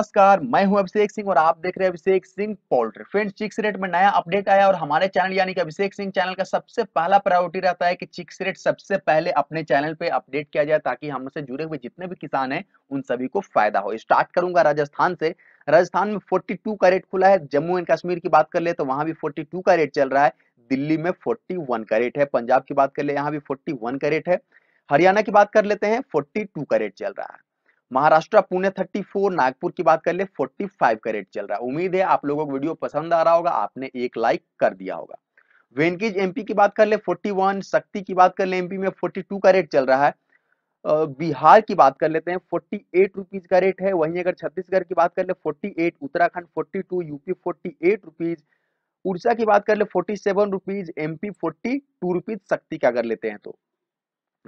नमस्कार मैं हूं अभिषेक सिंह और आप देख रहे हैं Abhishek Singh poultry friends chicks rate में नया अपडेट आया और हमारे चैनल यानी कि अभिषेक सिंह चैनल का सबसे पहला प्रायोरिटी रहता है कि चिक्स रेट सबसे पहले अपने चैनल पे अपडेट किया जाए ताकि हमसे जुड़े हुए जितने भी किसान है उन सभी को फायदा हो स्टार्ट करूंगा राजस्थान से राजस्थान में फोर्टी का रेट खुला है जम्मू एंड कश्मीर की बात कर ले तो वहां भी फोर्टी का रेट चल रहा है दिल्ली में फोर्टी का रेट है पंजाब की बात कर ले यहाँ भी फोर्टी का रेट है हरियाणा की बात कर लेते हैं फोर्टी का रेट चल रहा है महाराष्ट्र पुणे 34 नागपुर की बात कर ले 45 का रेट चल रहा है उम्मीद है आप लोगों को वीडियो पसंद आ रहा होगा आपने एक लाइक कर दिया होगा वेंकीज एमपी की बात कर ले 41 शक्ति की बात कर ले एमपी में 42 का रेट चल रहा है बिहार की बात कर लेते हैं फोर्टी एट का रेट है वहीं अगर छत्तीसगढ़ की बात कर ले forty Uttarakhand forty UP forty eight Orissa की बात कर ले forty seven rupees MP forty two rupees Shakti का कर लेते हैं तो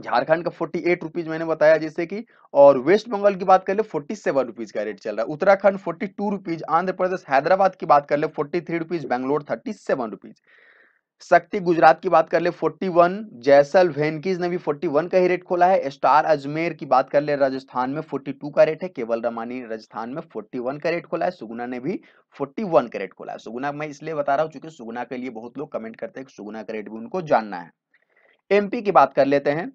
झारखंड का फोर्टी एट रुपीज मैंने बताया जैसे कि और वेस्ट बंगाल की बात कर ले फोर्टी सेवन रुपीज का रेट चल रहा है Uttarakhand forty two rupees Andhra Pradesh Hyderabad की बात कर ले forty three rupees Bangalore thirty seven rupees Shakti Gujarat की बात कर ले फोर्टी वन जैसल वेनकीज ने भी फोर्टी वन का ही रेट खोला है स्टार अजमेर की बात कर ले राजस्थान में फोर्टी टू का रेट है केवल रमानी राजस्थान में फोर्टी वन का रेट खोला है सुगुना ने भी फोर्टी वन का रेट खोला है सुगुना मैं इसलिए बता रहा हूँ चूंकि सुगुना के लिए बहुत लोग कमेंट करते हैं सुगुना का रेट भी उनको जानना है एमपी की बात कर लेते हैं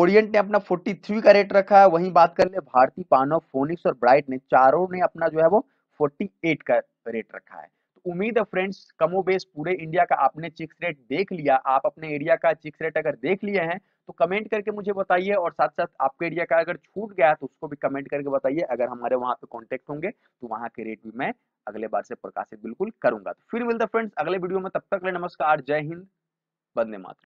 ओरिएंट ने अपना 43 का रेट रखा है वहीं बात कर ले भारतीय पानो फोनिक्स और ब्राइट ने चारों ने अपना जो है वो 48 का रेट रखा है तो उम्मीद है फ्रेंड्स कमो बेस पूरे इंडिया का आपने चिक्स रेट देख लिया आप अपने एरिया का चिक्स रेट अगर देख लिए हैं तो कमेंट करके मुझे बताइए और साथ साथ आपके एरिया का अगर छूट गया तो उसको भी कमेंट करके बताइए अगर हमारे वहां पे कॉन्टेक्ट होंगे तो वहाँ के रेट भी मैं अगले बार से प्रकाशित बिल्कुल करूंगा तो फिर मिलता फ्रेंड्स अगले वीडियो में तब तक ले नमस्कार जय हिंद बंदे मात्र